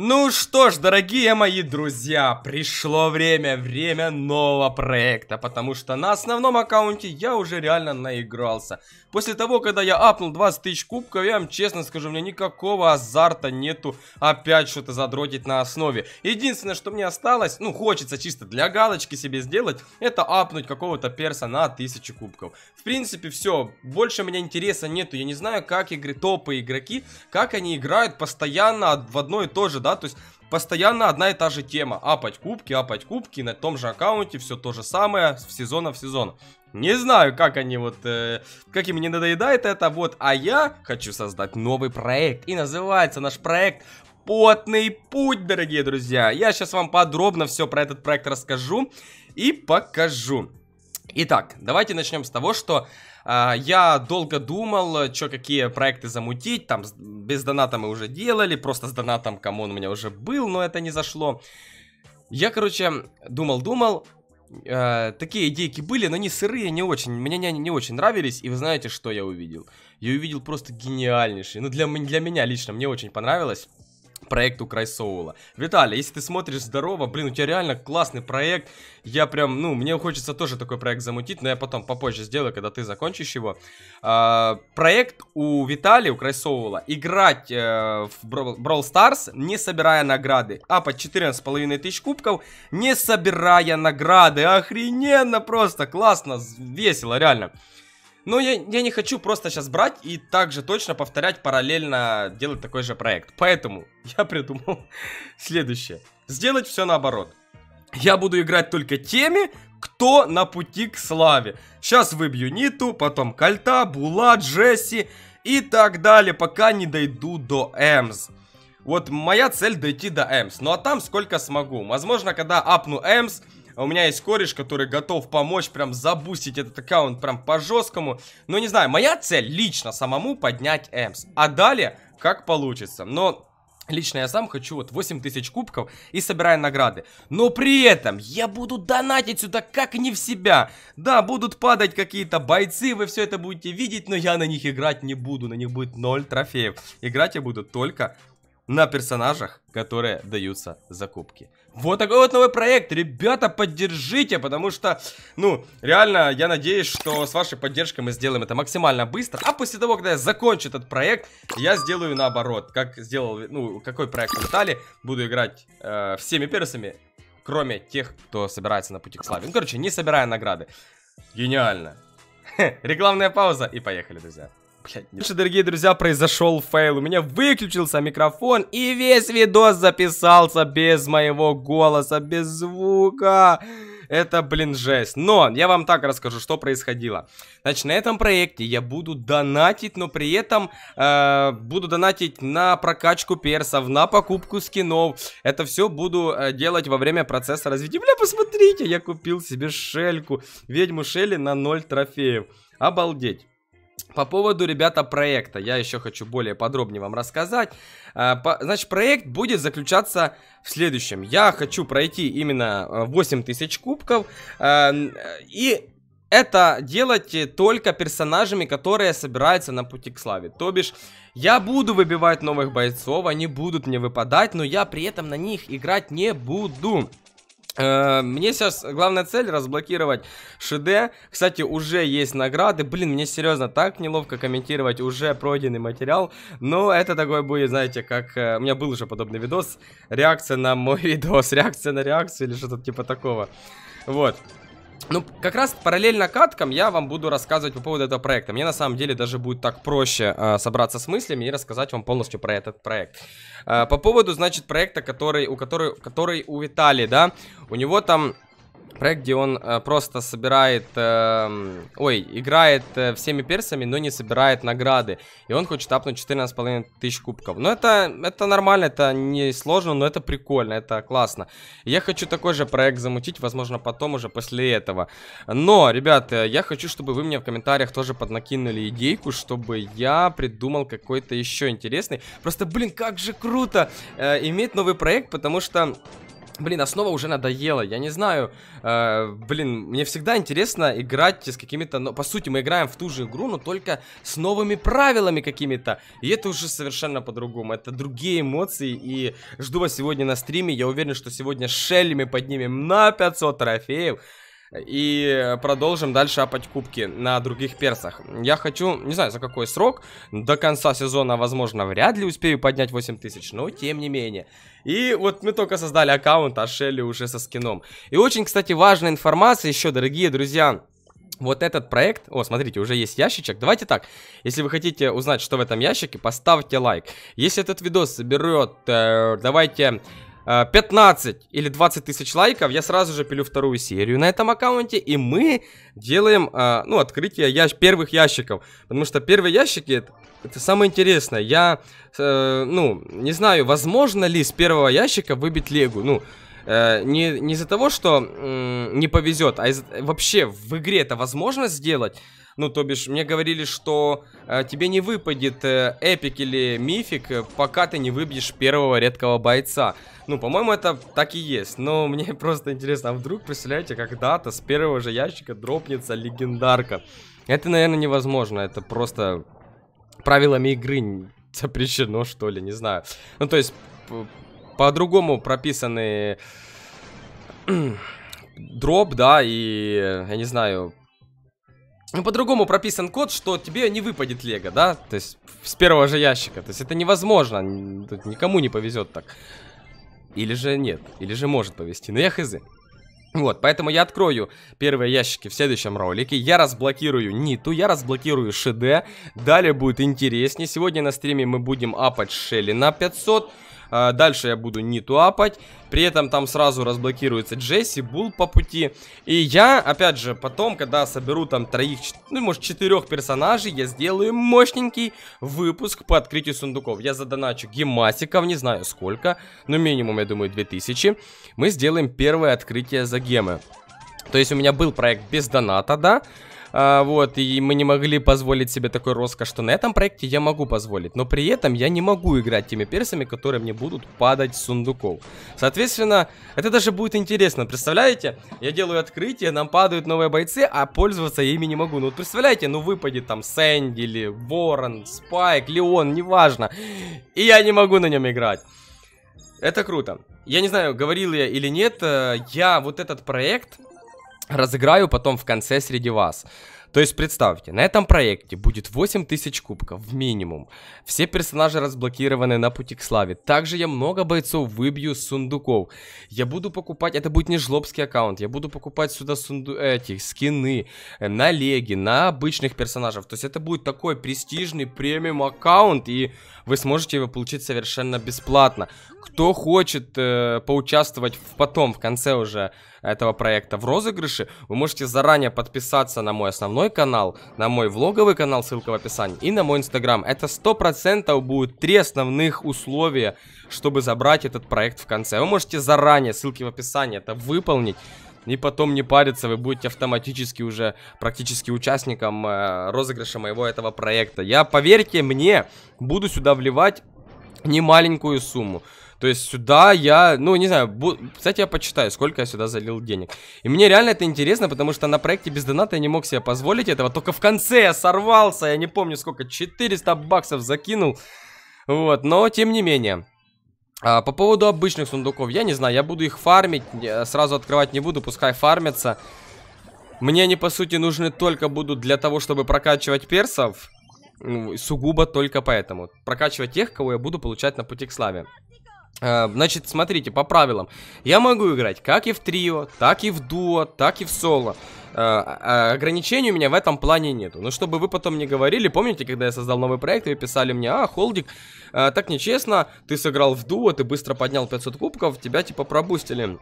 Ну что ж, дорогие мои друзья, пришло время, время нового проекта, потому что на основном аккаунте я уже реально наигрался. После того, когда я апнул 20 тысяч кубков, я вам честно скажу, у меня никакого азарта нету опять что-то задротить на основе. Единственное, что мне осталось, ну хочется чисто для галочки себе сделать, это апнуть какого-то перса на 1000 кубков. В принципе, все, больше меня интереса нету, я не знаю, как игры топы игроки, как они играют постоянно в одно и то же, да, то есть постоянно одна и та же тема, апать кубки, апать кубки, на том же аккаунте все то же самое с сезона в сезон. Не знаю, как они вот, э, как им не надоедает это вот, а я хочу создать новый проект, и называется наш проект «Потный путь», дорогие друзья. Я сейчас вам подробно все про этот проект расскажу и покажу. Итак, давайте начнем с того, что э, я долго думал, что какие проекты замутить, там без доната мы уже делали, просто с донатом камон у меня уже был, но это не зашло. Я, короче, думал-думал, э, такие идейки были, но не сырые, не очень, мне они не, очень нравились, и вы знаете, что я увидел? Я увидел просто гениальнейший, ну для, для меня лично, мне очень понравилось проекту Край Соула. Виталий, если ты смотришь здорово, блин, у тебя реально классный проект. Я прям, ну, мне хочется тоже такой проект замутить, но я потом попозже сделаю, когда ты закончишь его. А, проект у Виталия, у Край играть э, в Brawl Stars, не собирая награды, а по 14,5 тысяч кубков, не собирая награды. Охрененно просто, классно, весело, реально. Но я, я не хочу просто сейчас брать и также точно повторять параллельно делать такой же проект. Поэтому я придумал следующее. Сделать все наоборот. Я буду играть только теми, кто на пути к славе. Сейчас выбью Ниту, потом Кальта, Була, Джесси и так далее, пока не дойду до Эмс. Вот моя цель дойти до Эмс. Ну а там сколько смогу. Возможно, когда апну Эмс... Эмс а у меня есть кореш, который готов помочь прям забустить этот аккаунт прям по-жесткому. Но не знаю, моя цель лично самому поднять Эмс. А далее, как получится. Но Лично я сам хочу вот 8000 кубков и собираю награды. Но при этом я буду донатить сюда как не в себя. Да, будут падать какие-то бойцы, вы все это будете видеть, но я на них играть не буду. На них будет 0 трофеев. Играть я буду только на персонажах, которые даются закупки. Вот такой вот новый проект. Ребята, поддержите, потому что, ну, реально, я надеюсь, что с вашей поддержкой мы сделаем это максимально быстро. А после того, когда я закончу этот проект, я сделаю наоборот. Как сделал, ну, какой проект в Виталий. Буду играть э, всеми персами, кроме тех, кто собирается на пути к славе. Ну, короче, не собирая награды. Гениально. Рекламная пауза и поехали, друзья. Блядь, не... Дорогие друзья, произошел фейл. У меня выключился микрофон, и весь видос записался без моего голоса, без звука. Это, блин, жесть. Но я вам так расскажу, что происходило. Значит, на этом проекте я буду донатить, но при этом э, буду донатить на прокачку персов, на покупку скинов. Это все буду э, делать во время процесса развития. Бля, посмотрите, я купил себе шельку. Ведьму Шели на 0 трофеев. Обалдеть по поводу, ребята, проекта. Я еще хочу более подробнее вам рассказать. А, значит, проект будет заключаться в следующем. Я хочу пройти именно 8000 э, кубков. Э, и это делать э, только персонажами, которые собираются на пути к славе. То бишь, я буду выбивать новых бойцов, они будут мне выпадать, но я при этом на них играть не буду. Э, мне сейчас главная цель разблокировать ШД. Кстати, уже есть награды. Блин, мне серьезно так неловко комментировать уже пройденный материал. Но это такой будет, знаете, как... Э, у меня был уже подобный видос. Реакция на мой видос. Реакция на реакцию или что-то типа такого. Вот. Ну, как раз параллельно каткам я вам буду рассказывать по поводу этого проекта. Мне на самом деле даже будет так проще э, собраться с мыслями и рассказать вам полностью про этот проект. Э, по поводу, значит, проекта, который у, который, который у Виталии, да, у него там Проект, где он э, просто собирает, э, ой, играет э, всеми персами, но не собирает награды. И он хочет апнуть 14,5 тысяч кубков. Но это, это нормально, это не сложно, но это прикольно, это классно. Я хочу такой же проект замутить, возможно, потом уже после этого. Но, ребят, я хочу, чтобы вы мне в комментариях тоже поднакинули идейку, чтобы я придумал какой-то еще интересный. Просто, блин, как же круто э, иметь новый проект, потому что... Блин, основа уже надоела, я не знаю, э, блин, мне всегда интересно играть с какими-то, ну, по сути, мы играем в ту же игру, но только с новыми правилами какими-то, и это уже совершенно по-другому, это другие эмоции, и жду вас сегодня на стриме, я уверен, что сегодня шеллями поднимем на 500 трофеев, и продолжим дальше апать кубки на других персах. Я хочу, не знаю за какой срок, до конца сезона, возможно, вряд ли успею поднять 8000, но тем не менее. И вот мы только создали аккаунт, а Шелли уже со скином. И очень, кстати, важная информация еще, дорогие друзья. Вот этот проект, о, смотрите, уже есть ящичек. Давайте так, если вы хотите узнать, что в этом ящике, поставьте лайк. Если этот видос соберет, э, давайте 15 э, или 20 тысяч лайков, я сразу же пилю вторую серию на этом аккаунте, и мы делаем, э, ну, открытие ящ первых ящиков, потому что первые ящики, это самое интересное, я, э, ну, не знаю, возможно ли с первого ящика выбить легу, ну, не, не из-за того, что не повезет, а из вообще в игре это возможно сделать, ну, то бишь, мне говорили, что э, тебе не выпадет э, эпик или мифик, э, пока ты не выбьешь первого редкого бойца. Ну, по-моему, это так и есть. Но мне просто интересно, а вдруг, представляете, когда-то с первого же ящика дропнется легендарка? Это, наверное, невозможно. Это просто правилами игры запрещено, что ли, не знаю. Ну, то есть, по-другому прописаны дроп, да, и, я не знаю, ну, по-другому прописан код, что тебе не выпадет лего, да? То есть с первого же ящика. То есть это невозможно. Тут никому не повезет так. Или же нет. Или же может повезти. Но ну, я хз. Вот, поэтому я открою первые ящики в следующем ролике, я разблокирую Ниту, я разблокирую ШД, далее будет интереснее, сегодня на стриме мы будем апать Шелли на 500, а, дальше я буду не апать. При этом там сразу разблокируется Джесси, Бул по пути. И я, опять же, потом, когда соберу там троих, ну, может, четырех персонажей, я сделаю мощненький выпуск по открытию сундуков. Я задоначу гематиков, не знаю сколько, но минимум, я думаю, 2000. Мы сделаем первое открытие за гемы. То есть у меня был проект без доната, да, а, вот, и мы не могли позволить себе такой роскошь, что на этом проекте я могу позволить. Но при этом я не могу играть теми персами, которые мне будут падать с сундуков. Соответственно, это даже будет интересно. Представляете, я делаю открытие, нам падают новые бойцы, а пользоваться ими не могу. Ну вот представляете, ну выпадет там Сэнди или Ворон, Спайк, Леон, неважно. И я не могу на нем играть. Это круто. Я не знаю, говорил я или нет, э, я вот этот проект разыграю потом в конце среди вас. То есть представьте, на этом проекте будет 8000 кубков в минимум. Все персонажи разблокированы на пути к славе. Также я много бойцов выбью с сундуков. Я буду покупать, это будет не жлобский аккаунт, я буду покупать сюда сунду этих скины, э, на леги на обычных персонажей. То есть это будет такой престижный премиум аккаунт и вы сможете его получить совершенно бесплатно. Кто хочет э, поучаствовать в, потом в конце уже этого проекта в розыгрыше, вы можете заранее подписаться на мой основной канал, на мой влоговый канал, ссылка в описании, и на мой инстаграм. Это 100% будет три основных условия, чтобы забрать этот проект в конце. Вы можете заранее, ссылки в описании, это выполнить и потом не париться, вы будете автоматически уже практически участником э, розыгрыша моего этого проекта. Я, поверьте мне, буду сюда вливать немаленькую сумму. То есть сюда я, ну не знаю, бу... кстати, я почитаю, сколько я сюда залил денег. И мне реально это интересно, потому что на проекте без доната я не мог себе позволить этого. Только в конце я сорвался, я не помню сколько, 400 баксов закинул. Вот, но тем не менее. А, по поводу обычных сундуков, я не знаю, я буду их фармить, сразу открывать не буду, пускай фармятся. Мне они, по сути, нужны только будут для того, чтобы прокачивать персов. Ну, сугубо только поэтому. Прокачивать тех, кого я буду получать на пути к славе. А, значит, смотрите, по правилам. Я могу играть как и в трио, так и в дуо, так и в соло. А, а, ограничений у меня в этом плане нету. Но чтобы вы потом не говорили, помните, когда я создал новый проект, вы писали мне, а, Холдик, так нечестно, ты сыграл в дуо, ты быстро поднял 500 кубков, тебя типа пробустили.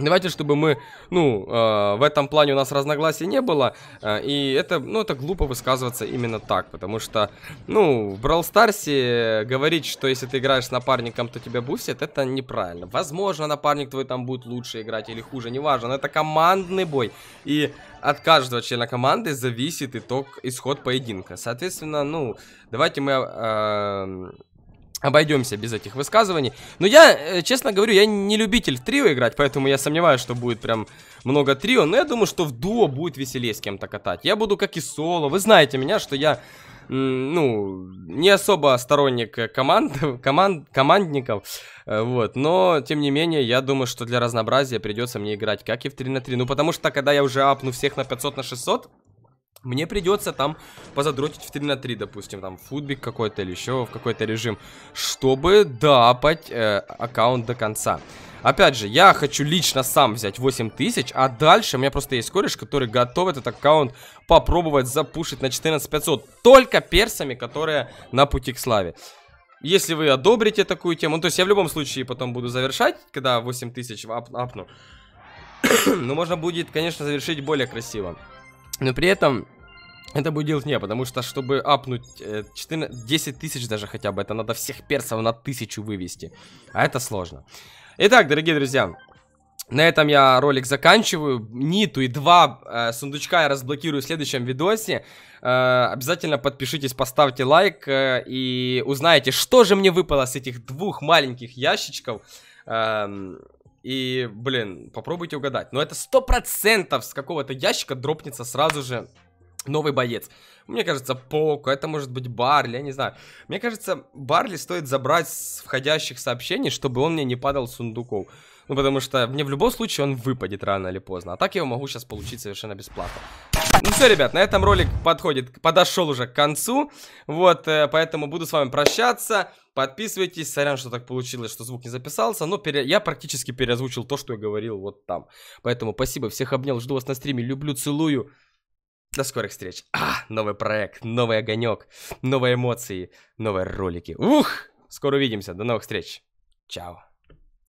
Давайте, чтобы мы, ну, э, в этом плане у нас разногласий не было, э, и это, ну, это глупо высказываться именно так, потому что, ну, в Brawl Stars говорить, что если ты играешь с напарником, то тебя бустят, это неправильно. Возможно, напарник твой там будет лучше играть или хуже, неважно, но это командный бой, и от каждого члена команды зависит итог, исход поединка. Соответственно, ну, давайте мы... Э, Обойдемся без этих высказываний. Но я, э, честно говорю, я не любитель в трио играть, поэтому я сомневаюсь, что будет прям много трио. Но я думаю, что в дуо будет веселее с кем-то катать. Я буду как и соло. Вы знаете меня, что я, ну, не особо сторонник э, команд, команд, командников. Э, вот, но, тем не менее, я думаю, что для разнообразия придется мне играть как и в 3 на 3. Ну, потому что, когда я уже апну всех на 500 на 600, мне придется там позадротить в 3 на 3, допустим, там футбик какой-то или еще в какой-то режим, чтобы доапать э, аккаунт до конца. Опять же, я хочу лично сам взять 8000, а дальше у меня просто есть кореш, который готов этот аккаунт попробовать запушить на 14500 только персами, которые на пути к славе. Если вы одобрите такую тему, ну, то есть я в любом случае потом буду завершать, когда 8000 ап апну, но ну, можно будет, конечно, завершить более красиво. Но при этом это будет делать не, потому что, чтобы апнуть 14, э, 10 тысяч даже хотя бы, это надо всех персов на тысячу вывести. А это сложно. Итак, дорогие друзья, на этом я ролик заканчиваю. Ниту и два э, сундучка я разблокирую в следующем видосе. Э, обязательно подпишитесь, поставьте лайк э, и узнаете, что же мне выпало с этих двух маленьких ящичков. Э, и, блин, попробуйте угадать. Но это сто процентов с какого-то ящика дропнется сразу же новый боец. Мне кажется, Поко, это может быть Барли, я не знаю. Мне кажется, Барли стоит забрать с входящих сообщений, чтобы он мне не падал с сундуков. Ну, потому что мне в любом случае он выпадет рано или поздно. А так я его могу сейчас получить совершенно бесплатно. Ну все, ребят, на этом ролик подходит, подошел уже к концу. Вот, э, поэтому буду с вами прощаться. Подписывайтесь. Сорян, что так получилось, что звук не записался. Но пере... я практически переозвучил то, что я говорил вот там. Поэтому спасибо. Всех обнял. Жду вас на стриме. Люблю, целую. До скорых встреч. А, новый проект, новый огонек, новые эмоции, новые ролики. Ух! Скоро увидимся. До новых встреч. Чао.